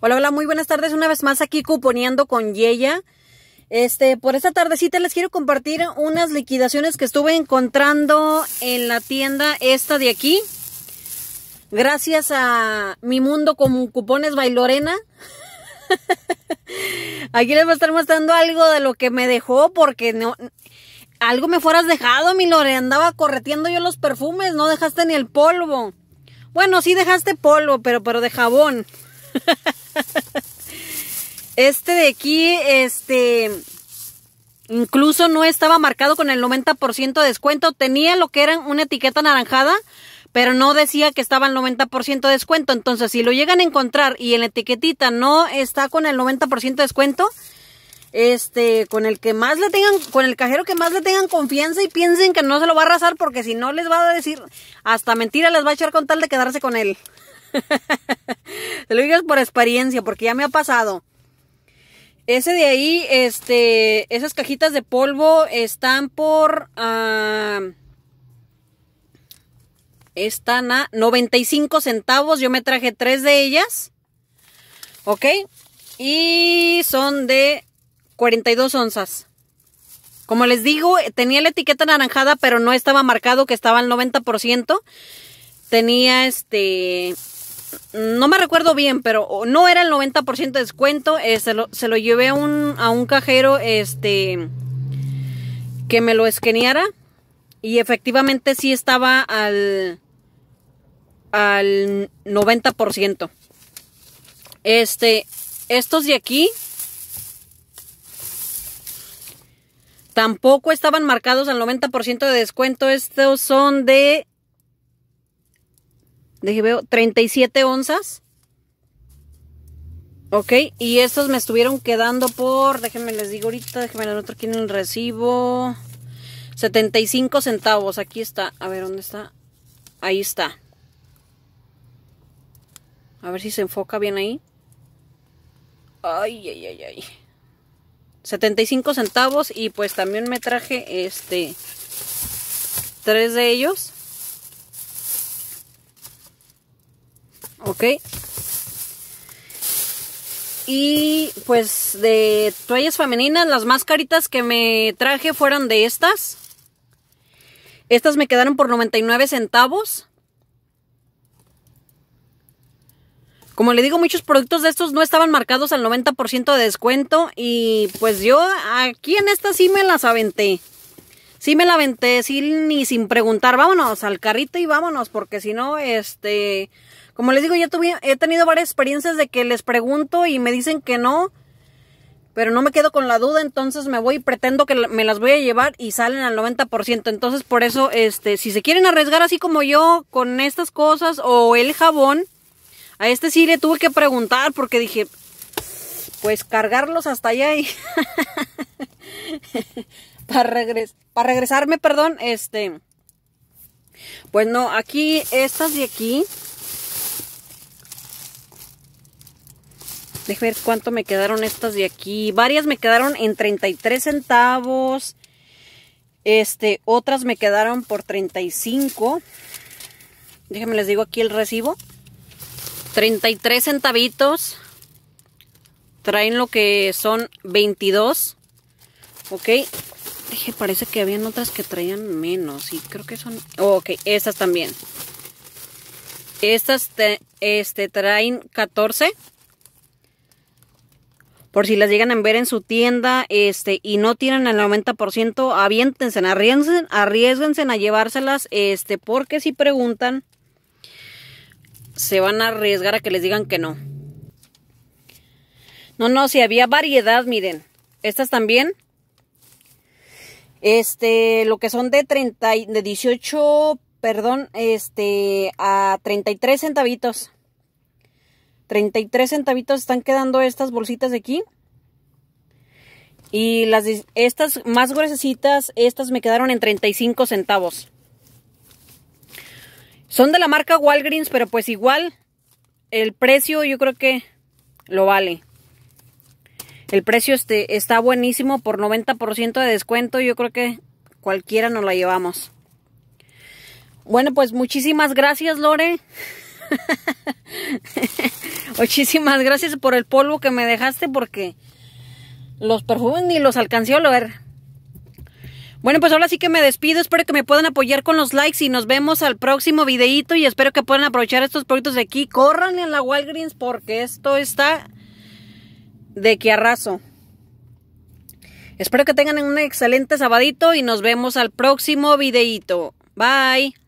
Hola, hola, muy buenas tardes. Una vez más aquí cuponeando con Yeya. Este, por esta tardecita les quiero compartir unas liquidaciones que estuve encontrando en la tienda esta de aquí. Gracias a Mi Mundo como Cupones Bailorena. aquí les voy a estar mostrando algo de lo que me dejó porque no... Algo me fueras dejado, mi Lore. Andaba correteando yo los perfumes. No dejaste ni el polvo. Bueno, sí dejaste polvo, pero, pero de jabón. Este de aquí, este, incluso no estaba marcado con el 90% de descuento. Tenía lo que era una etiqueta naranjada, pero no decía que estaba el 90% de descuento. Entonces, si lo llegan a encontrar y en la etiquetita no está con el 90% de descuento, este, con el que más le tengan, con el cajero que más le tengan confianza y piensen que no se lo va a arrasar porque si no les va a decir, hasta mentira les va a echar con tal de quedarse con él. Te lo digas por experiencia, porque ya me ha pasado. Ese de ahí, este, esas cajitas de polvo están por... Ah, están a 95 centavos. Yo me traje tres de ellas. ¿Ok? Y son de 42 onzas. Como les digo, tenía la etiqueta anaranjada, pero no estaba marcado que estaba al 90%. Tenía este no me recuerdo bien, pero no era el 90% de descuento. Eh, se, lo, se, lo, llevé a un, a un cajero este, que me lo escaneara. Y efectivamente sí estaba al, al 90%. Este, estos de aquí tampoco estaban marcados al 90% de descuento. Estos son de veo, 37 onzas. Ok, y estos me estuvieron quedando por, déjenme les digo ahorita, déjenme otro aquí en el recibo. 75 centavos, aquí está. A ver, ¿dónde está? Ahí está. A ver si se enfoca bien ahí. Ay, ay, ay, ay. 75 centavos y pues también me traje este tres de ellos. ¿ok? Y pues de toallas femeninas, las más caritas que me traje fueron de estas. Estas me quedaron por 99 centavos. Como le digo, muchos productos de estos no estaban marcados al 90% de descuento. Y pues yo aquí en estas sí me las aventé. Sí me la aventé, sin ni sin preguntar. Vámonos al carrito y vámonos, porque si no, este... Como les digo, ya he tenido varias experiencias de que les pregunto y me dicen que no, pero no me quedo con la duda, entonces me voy y pretendo que me las voy a llevar y salen al 90%. Entonces, por eso, este, si se quieren arriesgar así como yo con estas cosas o el jabón, a este sí le tuve que preguntar porque dije, pues cargarlos hasta allá y para, para regresarme, perdón, este, pues no, aquí, estas de aquí, Deja ver cuánto me quedaron estas de aquí. Varias me quedaron en 33 centavos. Este, otras me quedaron por 35. Déjenme les digo aquí el recibo. 33 centavitos. Traen lo que son 22. Ok. Deje, parece que habían otras que traían menos. Y creo que son... Oh, ok, estas también. Estas este, traen 14. 14 por si las llegan a ver en su tienda este, y no tienen el 90%, aviéntense, arriesguense, a llevárselas, este, porque si preguntan, se van a arriesgar a que les digan que no. No, no, si había variedad, miren. Estas también. Este, lo que son de 30, de 18, perdón, este, a 33 centavitos. 33 centavitos están quedando estas bolsitas de aquí. Y las estas más gruesas, estas me quedaron en 35 centavos. Son de la marca Walgreens, pero pues igual el precio yo creo que lo vale. El precio este está buenísimo por 90% de descuento. Yo creo que cualquiera nos la llevamos. Bueno, pues muchísimas gracias, Lore. Muchísimas gracias por el polvo que me dejaste porque los perfumes y los alcancé a ver. Bueno, pues ahora sí que me despido. Espero que me puedan apoyar con los likes y nos vemos al próximo videito. Y espero que puedan aprovechar estos productos de aquí. Corran en la Walgreens porque esto está de que arraso. Espero que tengan un excelente sabadito y nos vemos al próximo videito. Bye.